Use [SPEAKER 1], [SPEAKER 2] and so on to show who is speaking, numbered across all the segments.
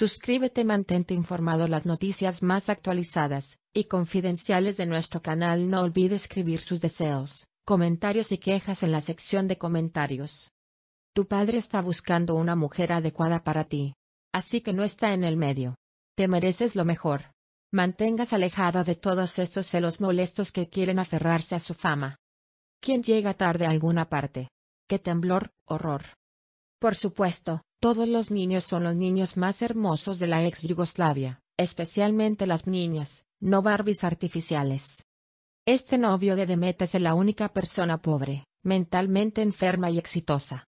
[SPEAKER 1] Suscríbete mantente informado las noticias más actualizadas y confidenciales de nuestro canal. No olvides escribir sus deseos, comentarios y quejas en la sección de comentarios. Tu padre está buscando una mujer adecuada para ti. Así que no está en el medio. Te mereces lo mejor. Mantengas alejado de todos estos celos molestos que quieren aferrarse a su fama. ¿Quién llega tarde a alguna parte? ¡Qué temblor, horror! Por supuesto, todos los niños son los niños más hermosos de la ex Yugoslavia, especialmente las niñas, no Barbies artificiales. Este novio de Demet es la única persona pobre, mentalmente enferma y exitosa.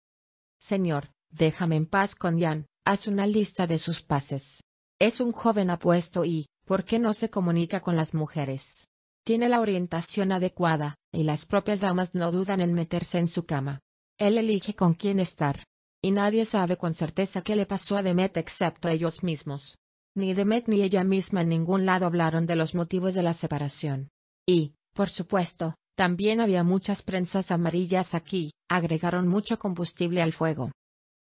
[SPEAKER 1] Señor, déjame en paz con Jan, haz una lista de sus pases. Es un joven apuesto y, ¿por qué no se comunica con las mujeres? Tiene la orientación adecuada, y las propias damas no dudan en meterse en su cama. Él elige con quién estar, y nadie sabe con certeza qué le pasó a Demet excepto ellos mismos. Ni Demet ni ella misma en ningún lado hablaron de los motivos de la separación. Y, por supuesto, también había muchas prensas amarillas aquí, agregaron mucho combustible al fuego.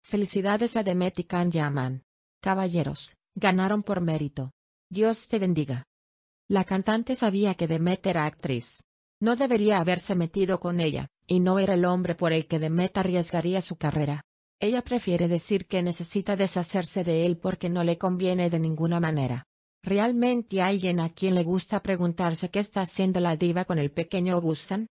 [SPEAKER 1] Felicidades a Demet y Can Yaman. Caballeros, ganaron por mérito. Dios te bendiga. La cantante sabía que Demet era actriz. No debería haberse metido con ella, y no era el hombre por el que Demet arriesgaría su carrera. Ella prefiere decir que necesita deshacerse de él porque no le conviene de ninguna manera. ¿Realmente alguien a quien le gusta preguntarse qué está haciendo la diva con el pequeño Gustan?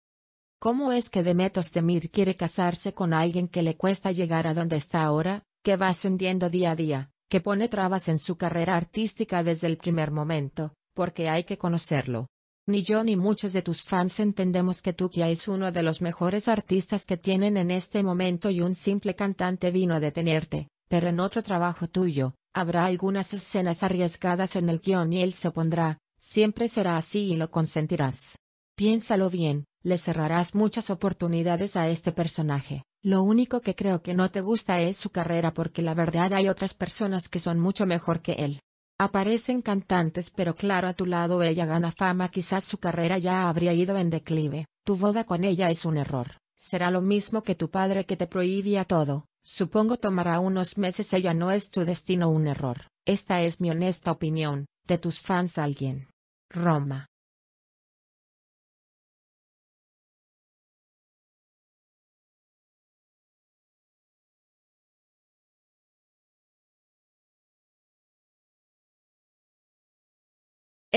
[SPEAKER 1] ¿Cómo es que Demetos Demir quiere casarse con alguien que le cuesta llegar a donde está ahora, que va ascendiendo día a día, que pone trabas en su carrera artística desde el primer momento, porque hay que conocerlo, ni yo ni muchos de tus fans entendemos que Tukia es uno de los mejores artistas que tienen en este momento y un simple cantante vino a detenerte, pero en otro trabajo tuyo, habrá algunas escenas arriesgadas en el guión y él se opondrá, siempre será así y lo consentirás. Piénsalo bien, le cerrarás muchas oportunidades a este personaje. Lo único que creo que no te gusta es su carrera porque la verdad hay otras personas que son mucho mejor que él. Aparecen cantantes pero claro a tu lado ella gana fama quizás su carrera ya habría ido en declive, tu boda con ella es un error, será lo mismo que tu padre que te prohibía todo, supongo tomará unos meses ella no es tu destino un error, esta es mi honesta opinión, de tus fans alguien. Roma.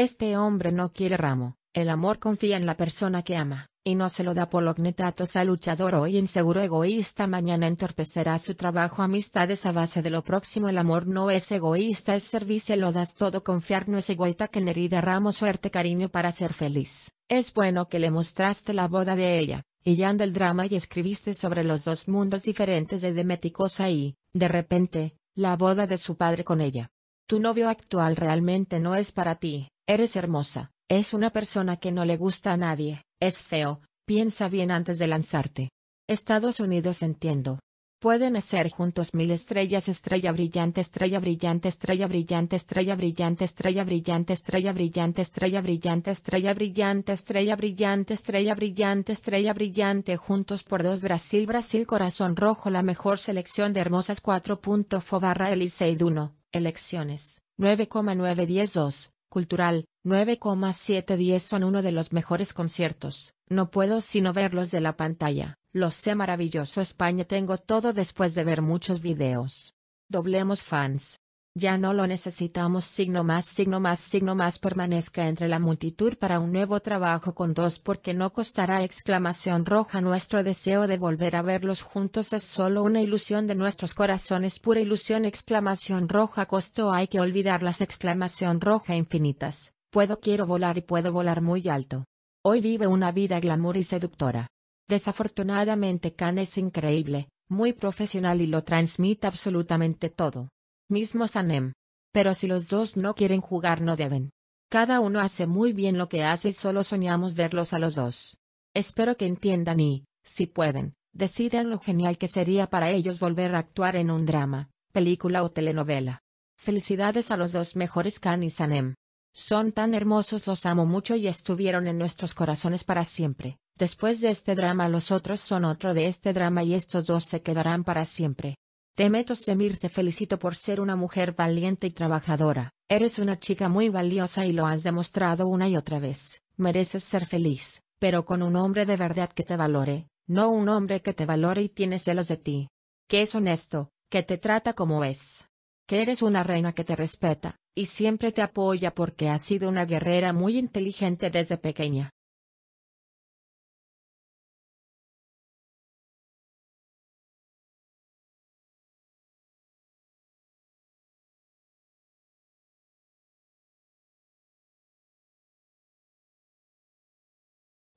[SPEAKER 1] Este hombre no quiere ramo, el amor confía en la persona que ama, y no se lo da por polognetatos al luchador hoy inseguro egoísta mañana entorpecerá su trabajo amistades a base de lo próximo el amor no es egoísta es servicio lo das todo confiar no es egoísta que en herida ramo suerte cariño para ser feliz, es bueno que le mostraste la boda de ella, y ya anda el drama y escribiste sobre los dos mundos diferentes de Demeticosa y, de repente, la boda de su padre con ella. Tu novio actual realmente no es para ti, Eres hermosa, es una persona que no le gusta a nadie, es feo, piensa bien antes de lanzarte. Estados Unidos entiendo. Pueden hacer juntos mil estrellas, estrella brillante, estrella brillante, estrella brillante, estrella brillante, estrella brillante, estrella brillante, estrella brillante, estrella brillante, estrella brillante, estrella brillante, estrella brillante, juntos por dos Brasil, Brasil, corazón rojo, la mejor selección de hermosas 4.fo barra eliseid 1. elecciones, 9,9102. Cultural, 9,710 son uno de los mejores conciertos, no puedo sino verlos de la pantalla, los sé maravilloso España tengo todo después de ver muchos videos. Doblemos fans. Ya no lo necesitamos signo más signo más signo más permanezca entre la multitud para un nuevo trabajo con dos porque no costará exclamación roja nuestro deseo de volver a verlos juntos es solo una ilusión de nuestros corazones pura ilusión exclamación roja costo hay que olvidar las exclamación roja infinitas, puedo quiero volar y puedo volar muy alto. Hoy vive una vida glamour y seductora. Desafortunadamente Khan es increíble, muy profesional y lo transmite absolutamente todo. Mismo Sanem. Pero si los dos no quieren jugar no deben. Cada uno hace muy bien lo que hace y solo soñamos verlos a los dos. Espero que entiendan y, si pueden, decidan lo genial que sería para ellos volver a actuar en un drama, película o telenovela. Felicidades a los dos mejores Khan y Sanem. Son tan hermosos, los amo mucho y estuvieron en nuestros corazones para siempre. Después de este drama los otros son otro de este drama y estos dos se quedarán para siempre. Temetos Semir te felicito por ser una mujer valiente y trabajadora, eres una chica muy valiosa y lo has demostrado una y otra vez, mereces ser feliz, pero con un hombre de verdad que te valore, no un hombre que te valore y tiene celos de ti. Que es honesto, que te trata como es. Que eres una reina que te respeta, y siempre te apoya porque has sido una guerrera muy inteligente desde pequeña.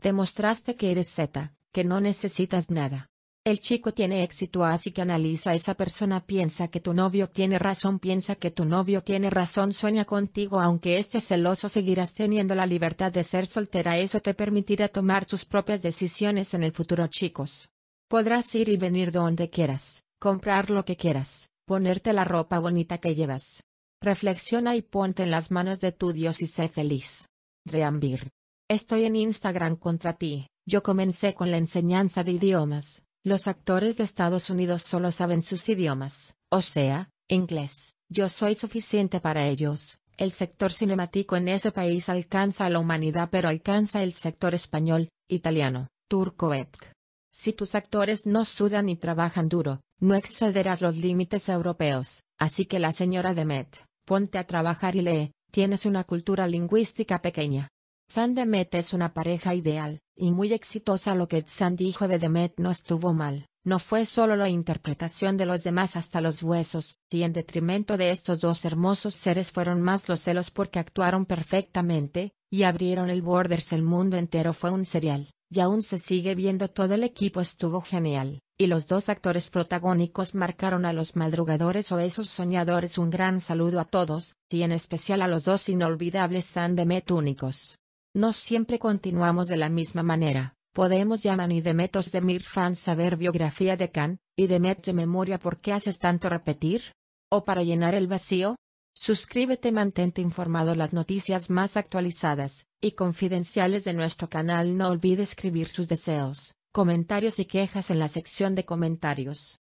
[SPEAKER 1] Demostraste que eres Z, que no necesitas nada. El chico tiene éxito así que analiza esa persona piensa que tu novio tiene razón piensa que tu novio tiene razón sueña contigo aunque este celoso seguirás teniendo la libertad de ser soltera eso te permitirá tomar tus propias decisiones en el futuro chicos. Podrás ir y venir donde quieras, comprar lo que quieras, ponerte la ropa bonita que llevas. Reflexiona y ponte en las manos de tu Dios y sé feliz. Reambir. Estoy en Instagram contra ti. Yo comencé con la enseñanza de idiomas. Los actores de Estados Unidos solo saben sus idiomas, o sea, inglés. Yo soy suficiente para ellos. El sector cinemático en ese país alcanza a la humanidad pero alcanza el sector español, italiano, turco etc. Si tus actores no sudan y trabajan duro, no excederás los límites europeos, así que la señora de Met, ponte a trabajar y lee, tienes una cultura lingüística pequeña. San Demet es una pareja ideal, y muy exitosa lo que Sand dijo de Demet no estuvo mal, no fue solo la interpretación de los demás hasta los huesos, y en detrimento de estos dos hermosos seres fueron más los celos porque actuaron perfectamente, y abrieron el Borders el mundo entero fue un serial, y aún se sigue viendo todo el equipo estuvo genial, y los dos actores protagónicos marcaron a los madrugadores o esos soñadores un gran saludo a todos, y en especial a los dos inolvidables San Demet únicos. No siempre continuamos de la misma manera, podemos llamar y demetos de Mirfan saber biografía de Khan, y demet de memoria por qué haces tanto repetir, o para llenar el vacío. Suscríbete mantente informado las noticias más actualizadas y confidenciales de nuestro canal no olvide escribir sus deseos, comentarios y quejas en la sección de comentarios.